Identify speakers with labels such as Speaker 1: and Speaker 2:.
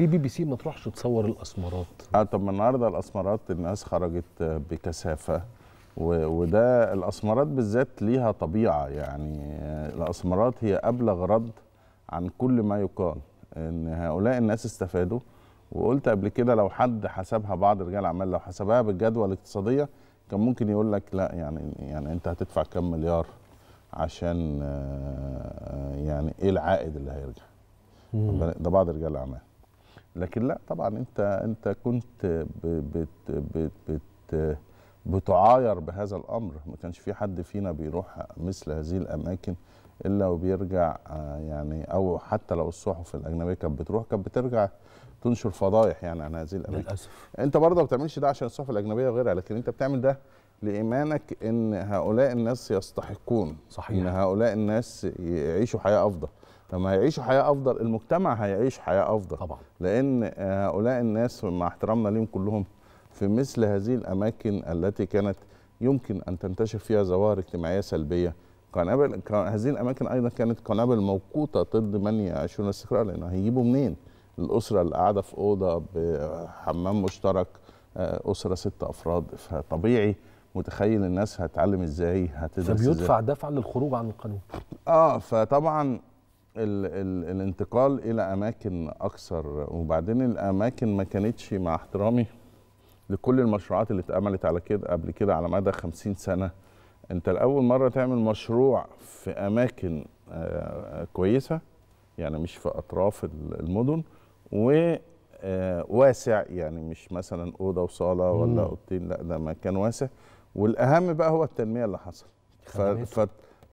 Speaker 1: ليه بي بي سي ما تروحش تصور الاسمرات؟ اه طب ما النهارده الاسمرات الناس خرجت بكثافه وده الاسمرات بالذات ليها طبيعه يعني الاسمرات هي ابلغ رد عن كل ما يقال ان هؤلاء الناس استفادوا وقلت قبل كده لو حد حسبها بعض رجال اعمال لو حسبها بالجدوى الاقتصاديه كان ممكن يقول لك لا يعني يعني انت هتدفع كام مليار عشان آه، يعني ايه العائد اللي هيرجع ده بعض رجال الاعمال لكن لا طبعا انت انت كنت بت بت بت بتعاير بهذا الامر ما كانش في حد فينا بيروح مثل هذه الاماكن الا وبيرجع آه، يعني او حتى لو الصحف الاجنبيه كانت بتروح كانت بترجع تنشر فضايح يعني عن هذه الاماكن للاسف انت برضه ما بتعملش ده عشان الصحف الاجنبيه وغيرها لكن انت بتعمل ده لايمانك ان هؤلاء الناس يستحقون صحيح ان هؤلاء الناس يعيشوا حياه افضل لما هيعيشوا حياه افضل المجتمع هيعيش حياه افضل طبعا لان هؤلاء آه، الناس مع احترامنا ليهم كلهم في مثل هذه الاماكن التي كانت يمكن ان تنتشر فيها ظواهر اجتماعيه سلبيه قنابل هذه الاماكن ايضا كانت قنابل موقوته ضد من يعيشون الاستقرار لان هيجيبوا منين الاسره اللي قاعده في اوضه بحمام مشترك آه، اسره ست افراد فطبيعي متخيل الناس هتعلم ازاي هتدرس فبيدفع دفع للخروج عن القانون اه فطبعا ال الـ الانتقال الى اماكن اكثر وبعدين الاماكن ما كانتش مع احترامي لكل المشروعات اللي اتعملت على كده قبل كده على مدى 50 سنه انت لاول مره تعمل مشروع في اماكن آه، كويسه يعني مش في اطراف المدن وواسع آه، يعني مش مثلا اوضه وصاله ولا اوضتين لا ده مكان واسع والاهم بقى هو التنميه اللي حصل